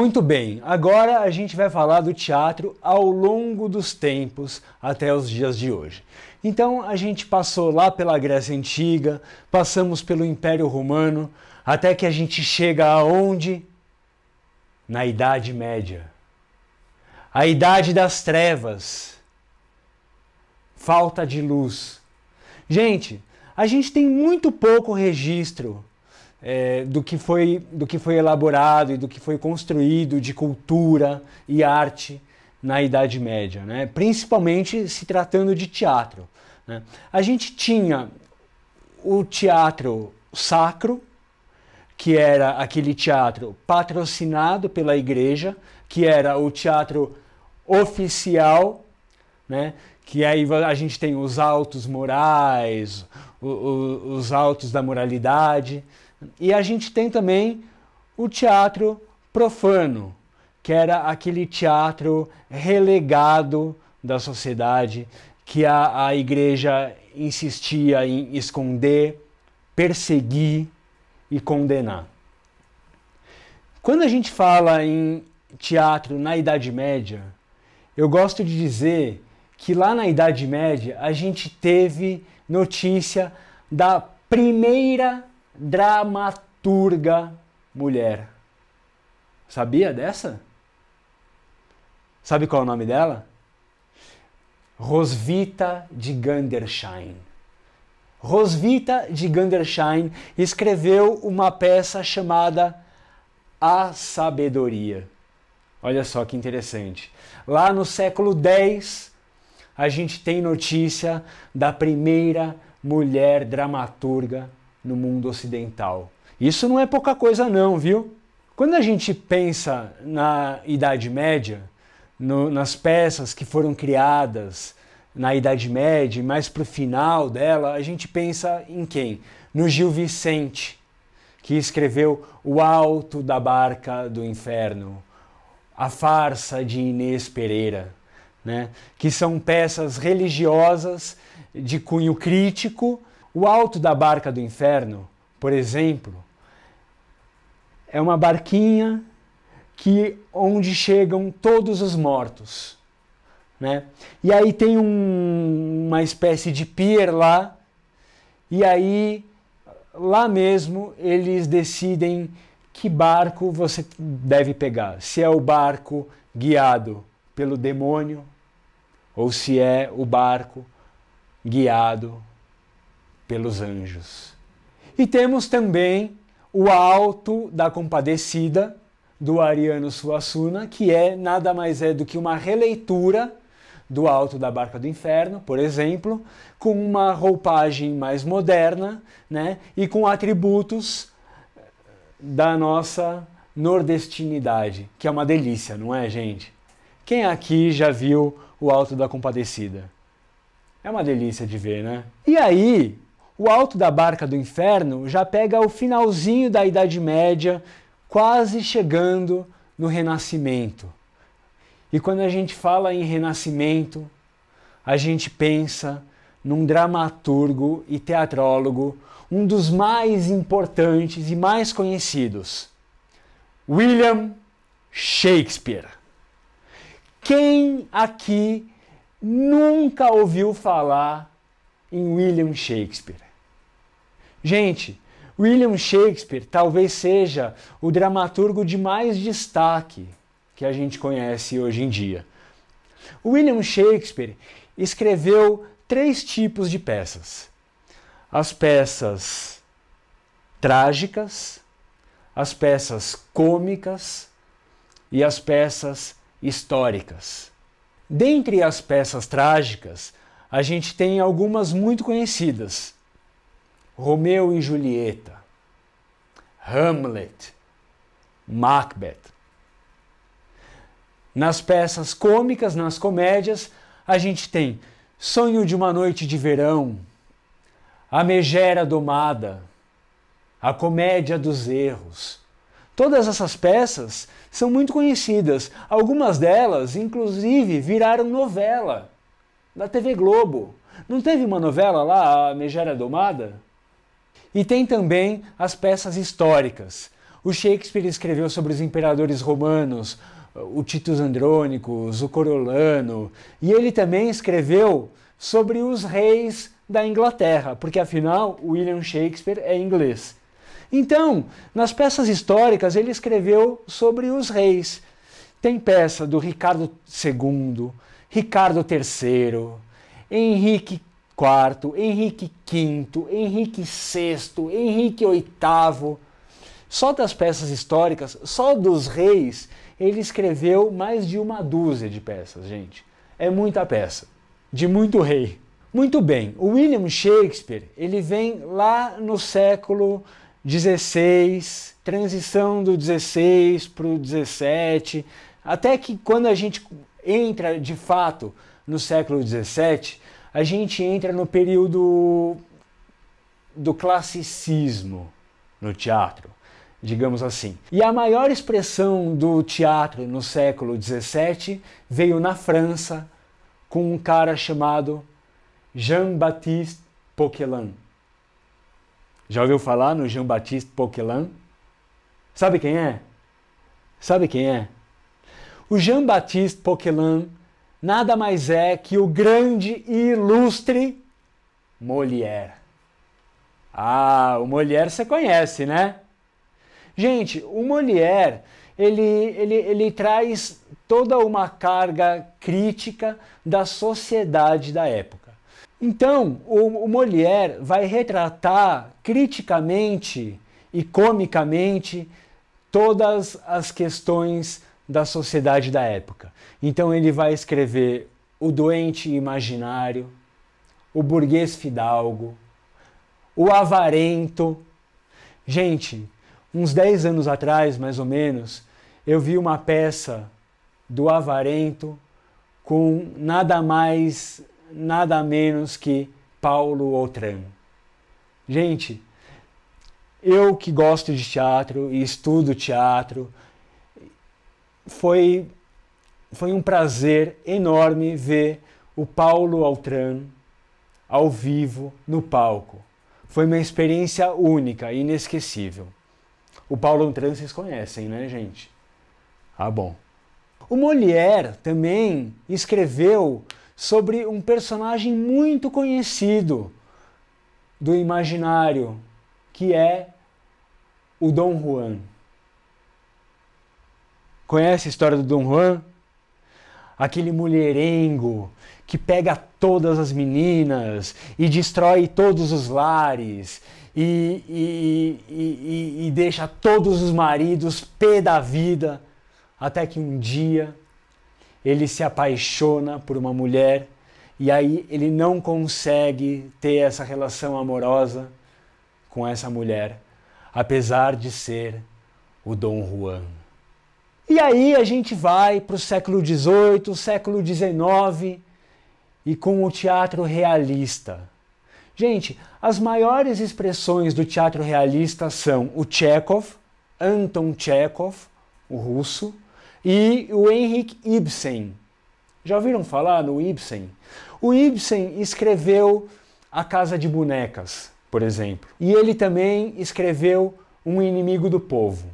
Muito bem, agora a gente vai falar do teatro ao longo dos tempos até os dias de hoje. Então a gente passou lá pela Grécia Antiga, passamos pelo Império Romano, até que a gente chega aonde? Na Idade Média. A Idade das Trevas. Falta de luz. Gente, a gente tem muito pouco registro é, do, que foi, do que foi elaborado e do que foi construído de cultura e arte na Idade Média, né? principalmente se tratando de teatro. Né? A gente tinha o teatro sacro, que era aquele teatro patrocinado pela igreja, que era o teatro oficial, né? que aí a gente tem os altos morais, os, os da moralidade, e a gente tem também o teatro profano, que era aquele teatro relegado da sociedade, que a, a igreja insistia em esconder, perseguir e condenar. Quando a gente fala em teatro na Idade Média, eu gosto de dizer que lá na Idade Média a gente teve notícia da primeira dramaturga mulher. Sabia dessa? Sabe qual é o nome dela? Rosvita de Gandersheim. Rosvita de Gandersheim escreveu uma peça chamada A Sabedoria. Olha só que interessante. Lá no século X, a gente tem notícia da primeira mulher dramaturga no mundo ocidental. Isso não é pouca coisa, não, viu? Quando a gente pensa na Idade Média, no, nas peças que foram criadas na Idade Média, mais para o final dela, a gente pensa em quem? No Gil Vicente, que escreveu O Alto da Barca do Inferno, A Farsa de Inês Pereira, né? que são peças religiosas de cunho crítico o alto da barca do inferno, por exemplo, é uma barquinha que onde chegam todos os mortos, né? E aí tem um, uma espécie de pier lá, e aí lá mesmo eles decidem que barco você deve pegar. Se é o barco guiado pelo demônio ou se é o barco guiado pelos anjos. E temos também o alto da compadecida do Ariano Suassuna, que é nada mais é do que uma releitura do alto da barca do inferno, por exemplo, com uma roupagem mais moderna, né, e com atributos eh, da nossa nordestinidade, que é uma delícia, não é, gente? Quem aqui já viu o alto da compadecida? É uma delícia de ver, né? E aí, o Alto da Barca do Inferno já pega o finalzinho da Idade Média, quase chegando no Renascimento. E quando a gente fala em Renascimento, a gente pensa num dramaturgo e teatrólogo, um dos mais importantes e mais conhecidos, William Shakespeare. Quem aqui nunca ouviu falar em William Shakespeare? Gente, William Shakespeare talvez seja o dramaturgo de mais destaque que a gente conhece hoje em dia. William Shakespeare escreveu três tipos de peças: as peças trágicas, as peças cômicas e as peças históricas. Dentre as peças trágicas, a gente tem algumas muito conhecidas, Romeu e Julieta, Hamlet, Macbeth. Nas peças cômicas, nas comédias, a gente tem Sonho de uma Noite de Verão, A Megera Domada, A Comédia dos Erros. Todas essas peças são muito conhecidas. Algumas delas, inclusive, viraram novela da TV Globo. Não teve uma novela lá, A Megera Domada? E tem também as peças históricas. O Shakespeare escreveu sobre os imperadores romanos, o Titus Andrônicos, o Corolano, e ele também escreveu sobre os reis da Inglaterra, porque afinal William Shakespeare é inglês. Então, nas peças históricas, ele escreveu sobre os reis. Tem peça do Ricardo II, Ricardo III, Henrique IV, Henrique V, Henrique VI, Henrique VIII. Só das peças históricas, só dos reis, ele escreveu mais de uma dúzia de peças, gente. É muita peça, de muito rei. Muito bem, o William Shakespeare, ele vem lá no século 16, transição do 16 para o 17, até que quando a gente entra de fato no século 17, a gente entra no período do classicismo no teatro, digamos assim. E a maior expressão do teatro no século XVII veio na França com um cara chamado Jean-Baptiste Poquelin. Já ouviu falar no Jean-Baptiste Poquelin? Sabe quem é? Sabe quem é? O Jean-Baptiste Poquelin nada mais é que o grande e ilustre Molière. Ah, o Molière você conhece, né? Gente, o Molière, ele, ele, ele traz toda uma carga crítica da sociedade da época. Então, o, o Molière vai retratar criticamente e comicamente todas as questões da sociedade da época. Então ele vai escrever O Doente Imaginário, O Burguês Fidalgo, O Avarento. Gente, uns 10 anos atrás, mais ou menos, eu vi uma peça do Avarento com nada mais, nada menos que Paulo Outram. Gente, eu que gosto de teatro e estudo teatro, foi, foi um prazer enorme ver o Paulo Altran ao vivo no palco. Foi uma experiência única e inesquecível. O Paulo Altran vocês conhecem, né, gente? Ah, bom. O Molière também escreveu sobre um personagem muito conhecido do imaginário, que é o Dom Juan. Conhece a história do Don Juan? Aquele mulherengo que pega todas as meninas e destrói todos os lares e, e, e, e deixa todos os maridos pé da vida, até que um dia ele se apaixona por uma mulher e aí ele não consegue ter essa relação amorosa com essa mulher, apesar de ser o Dom Juan. E aí a gente vai para o século XVIII, século XIX e com o teatro realista. Gente, as maiores expressões do teatro realista são o Chekhov, Anton Chekhov, o russo, e o Henrik Ibsen. Já ouviram falar no Ibsen? O Ibsen escreveu A Casa de Bonecas, por exemplo. E ele também escreveu Um Inimigo do Povo.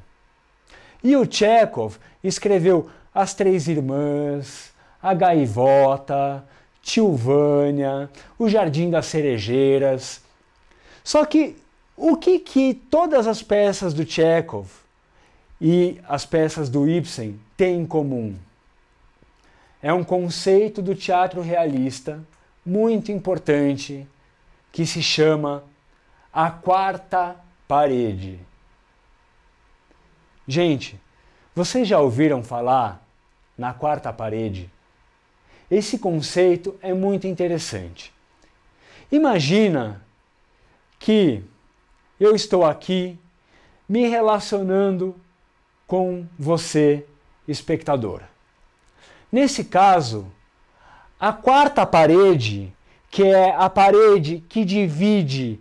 E o Chekhov escreveu As Três Irmãs, A Gaivota, Tilvânia, O Jardim das Cerejeiras. Só que o que que todas as peças do Chekhov e as peças do Ibsen têm em comum? É um conceito do teatro realista muito importante que se chama a quarta parede. Gente, vocês já ouviram falar na quarta parede? Esse conceito é muito interessante. Imagina que eu estou aqui me relacionando com você, espectador. Nesse caso, a quarta parede, que é a parede que divide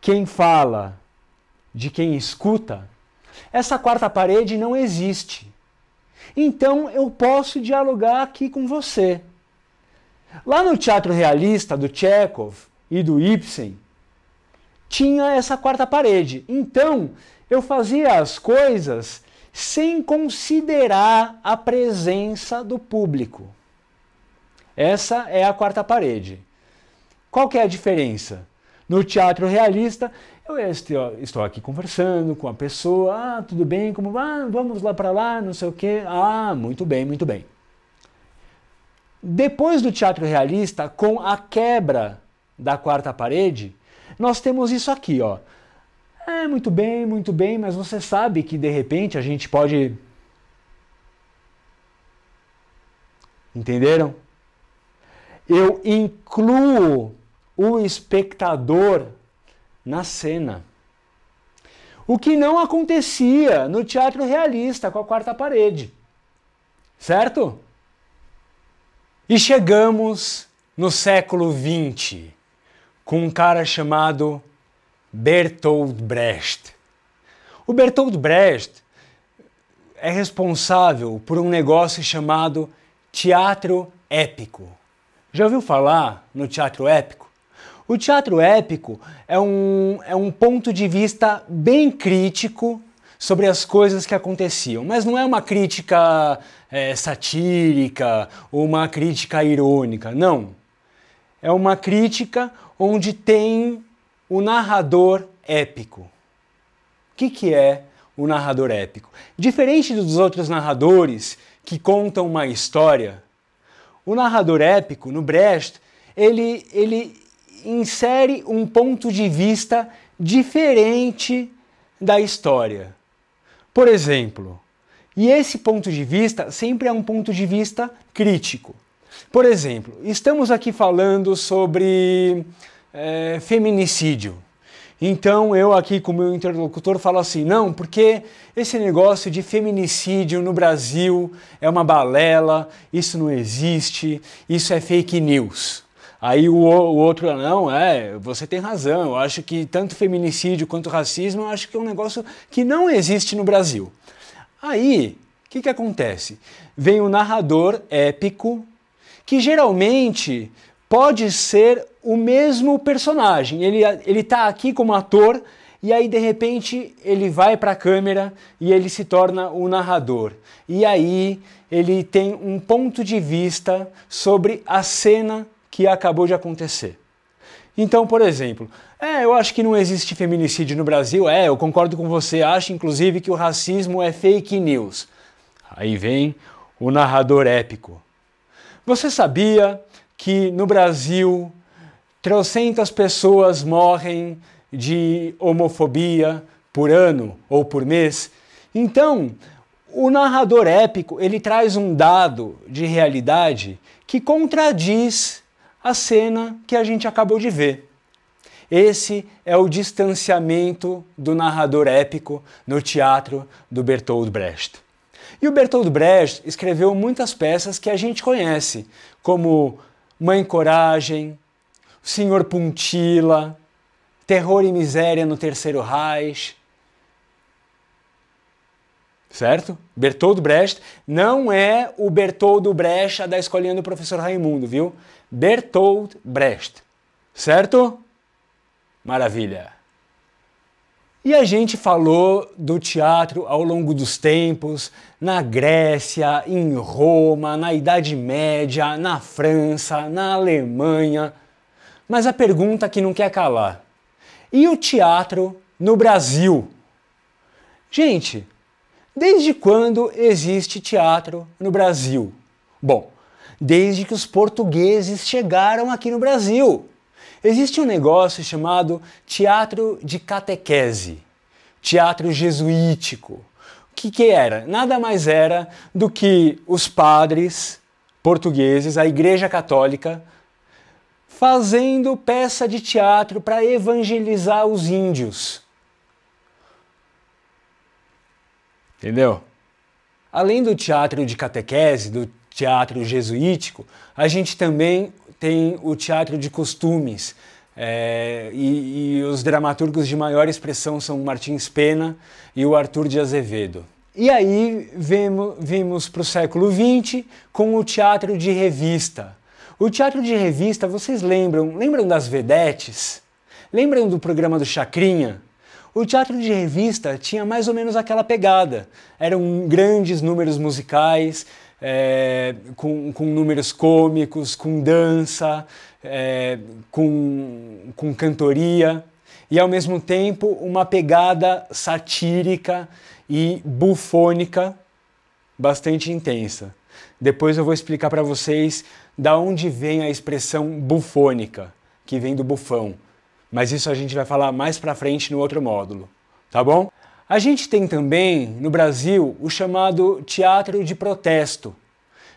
quem fala de quem escuta, essa quarta parede não existe. Então eu posso dialogar aqui com você. Lá no teatro realista do Chekhov e do Ibsen, tinha essa quarta parede. Então eu fazia as coisas sem considerar a presença do público. Essa é a quarta parede. Qual que é a diferença? No teatro realista, eu estou aqui conversando com a pessoa, ah, tudo bem, como ah, vamos lá para lá, não sei o quê, ah, muito bem, muito bem. Depois do teatro realista, com a quebra da quarta parede, nós temos isso aqui, ó. É, muito bem, muito bem, mas você sabe que de repente a gente pode. Entenderam? Eu incluo o espectador na cena. O que não acontecia no teatro realista com a quarta parede. Certo? E chegamos no século XX com um cara chamado Bertold Brecht. O Bertold Brecht é responsável por um negócio chamado teatro épico. Já ouviu falar no teatro épico? O teatro épico é um, é um ponto de vista bem crítico sobre as coisas que aconteciam, mas não é uma crítica é, satírica ou uma crítica irônica, não. É uma crítica onde tem o narrador épico. O que, que é o narrador épico? Diferente dos outros narradores que contam uma história, o narrador épico, no Brecht, ele, ele, insere um ponto de vista diferente da história. Por exemplo, e esse ponto de vista sempre é um ponto de vista crítico. Por exemplo, estamos aqui falando sobre é, feminicídio. Então eu aqui com o meu interlocutor falo assim, não, porque esse negócio de feminicídio no Brasil é uma balela, isso não existe, isso é fake news. Aí o, o outro, não, é, você tem razão, eu acho que tanto feminicídio quanto racismo, eu acho que é um negócio que não existe no Brasil. Aí, o que, que acontece? Vem o um narrador épico, que geralmente pode ser o mesmo personagem. Ele, ele tá aqui como ator, e aí de repente ele vai para a câmera e ele se torna o narrador. E aí ele tem um ponto de vista sobre a cena que acabou de acontecer. Então, por exemplo, é, eu acho que não existe feminicídio no Brasil, é, eu concordo com você, acho inclusive que o racismo é fake news. Aí vem o narrador épico. Você sabia que no Brasil 300 pessoas morrem de homofobia por ano ou por mês? Então, o narrador épico, ele traz um dado de realidade que contradiz a cena que a gente acabou de ver. Esse é o distanciamento do narrador épico no teatro do Bertold Brecht. E o Bertold Brecht escreveu muitas peças que a gente conhece, como Mãe Coragem, Senhor Puntila, Terror e Miséria no Terceiro Reich, certo? Bertoldo Brecht não é o Bertoldo Brecht da escolinha do professor Raimundo, viu? Bertold Brecht, certo? Maravilha. E a gente falou do teatro ao longo dos tempos, na Grécia, em Roma, na Idade Média, na França, na Alemanha. Mas a pergunta que não quer calar: e o teatro no Brasil? Gente, Desde quando existe teatro no Brasil? Bom, desde que os portugueses chegaram aqui no Brasil. Existe um negócio chamado teatro de catequese, teatro jesuítico. O que, que era? Nada mais era do que os padres portugueses, a Igreja Católica, fazendo peça de teatro para evangelizar os índios Entendeu? Além do teatro de catequese, do teatro jesuítico, a gente também tem o teatro de costumes. É, e, e os dramaturgos de maior expressão são o Martins Pena e o Arthur de Azevedo. E aí vemos vimos para o século XX com o teatro de revista. O teatro de revista, vocês lembram? Lembram das vedetes? Lembram do programa do Chacrinha? O teatro de revista tinha mais ou menos aquela pegada. Eram grandes números musicais, é, com, com, números cômicos, com dança, é, com, com cantoria, e ao mesmo tempo uma pegada satírica e bufônica bastante intensa. Depois eu vou explicar para vocês da onde vem a expressão bufônica, que vem do bufão mas isso a gente vai falar mais para frente no outro módulo, tá bom? A gente tem também no Brasil o chamado teatro de protesto,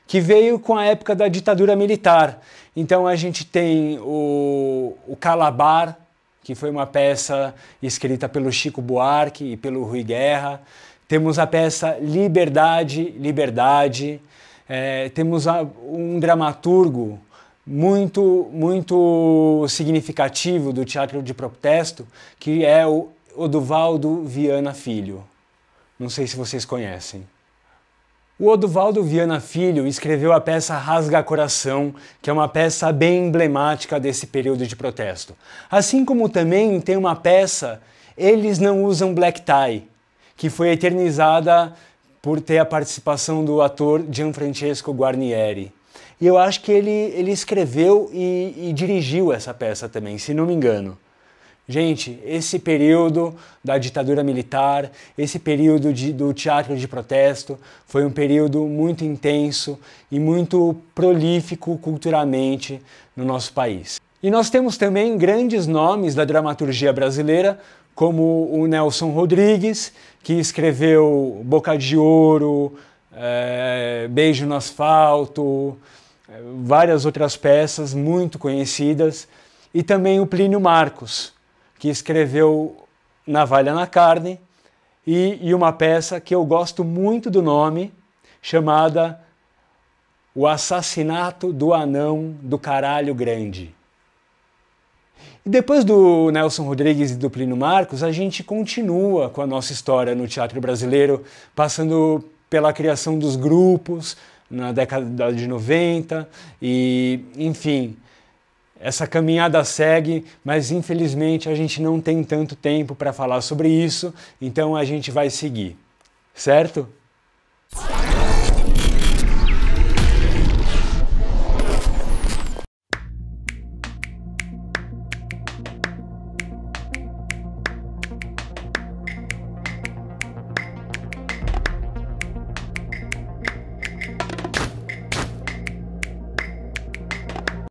que veio com a época da ditadura militar. Então a gente tem o, o Calabar, que foi uma peça escrita pelo Chico Buarque e pelo Rui Guerra. Temos a peça Liberdade, Liberdade. É, temos a, um dramaturgo muito, muito significativo do teatro de protesto, que é o Oduvaldo Viana Filho. Não sei se vocês conhecem. O Oduvaldo Viana Filho escreveu a peça Rasga Coração, que é uma peça bem emblemática desse período de protesto. Assim como também tem uma peça Eles Não Usam Black Tie, que foi eternizada por ter a participação do ator Gianfrancesco Guarnieri. E eu acho que ele, ele escreveu e, e dirigiu essa peça também, se não me engano. Gente, esse período da ditadura militar, esse período de, do teatro de protesto, foi um período muito intenso e muito prolífico culturalmente no nosso país. E nós temos também grandes nomes da dramaturgia brasileira, como o Nelson Rodrigues, que escreveu Boca de Ouro, é, Beijo no Asfalto, várias outras peças muito conhecidas, e também o Plínio Marcos, que escreveu Navalha na Carne, e, e uma peça que eu gosto muito do nome, chamada O Assassinato do Anão do Caralho Grande. E depois do Nelson Rodrigues e do Plínio Marcos, a gente continua com a nossa história no teatro brasileiro, passando pela criação dos grupos, na década de 90 e, enfim, essa caminhada segue, mas infelizmente a gente não tem tanto tempo para falar sobre isso, então a gente vai seguir, certo?